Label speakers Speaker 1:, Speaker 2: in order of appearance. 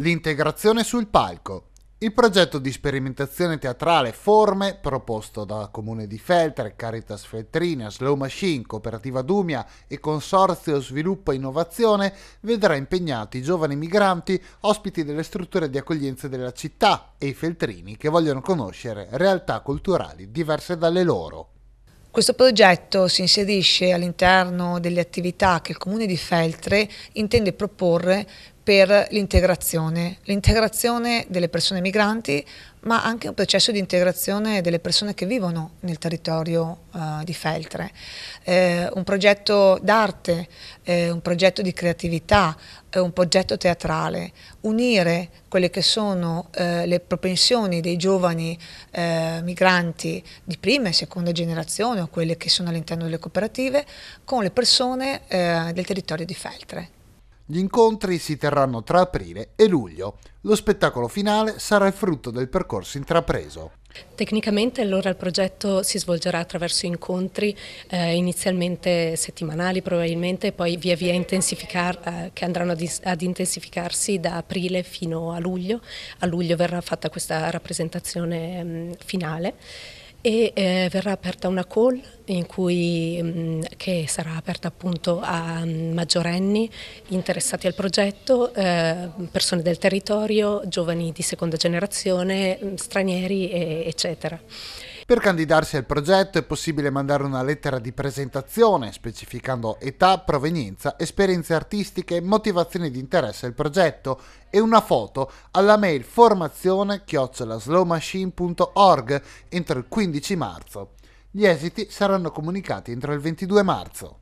Speaker 1: L'integrazione sul palco. Il progetto di sperimentazione teatrale Forme, proposto da Comune di Feltre, Caritas Feltrina, Slow Machine, Cooperativa Dumia e Consorzio Sviluppo e Innovazione, vedrà impegnati i giovani migranti, ospiti delle strutture di accoglienza della città e i feltrini che vogliono conoscere realtà culturali diverse dalle loro. Questo progetto si inserisce
Speaker 2: all'interno delle attività che il Comune di Feltre intende proporre per l'integrazione, l'integrazione delle persone migranti, ma anche un processo di integrazione delle persone che vivono nel territorio uh, di Feltre. Eh, un progetto d'arte, eh, un progetto di creatività, eh, un progetto teatrale, unire quelle che sono eh, le propensioni dei giovani eh, migranti di prima e seconda generazione o quelle che sono all'interno delle cooperative con le persone del territorio di Feltre.
Speaker 1: Gli incontri si terranno tra aprile e luglio. Lo spettacolo finale sarà il frutto del percorso intrapreso.
Speaker 3: Tecnicamente allora il progetto si svolgerà attraverso incontri eh, inizialmente settimanali probabilmente e poi via via eh, che andranno ad, ad, intensificarsi da aprile fino a luglio. A luglio verrà fatta questa rappresentazione mh, mm, finale e eh, verrà aperta una call cui, mh, mm, che sarà aperta appunto a mm, maggiorenni interessati al progetto, eh, persone del territorio, giovani di seconda generazione, mm, stranieri, e, eccetera.
Speaker 1: Per candidarsi al progetto è possibile mandare una lettera di presentazione specificando età, provenienza, esperienze artistiche, motivazioni di interesse al progetto e una foto alla mail formazione slowmachine.org entro il 15 marzo. Gli esiti saranno comunicati entro il 22 marzo.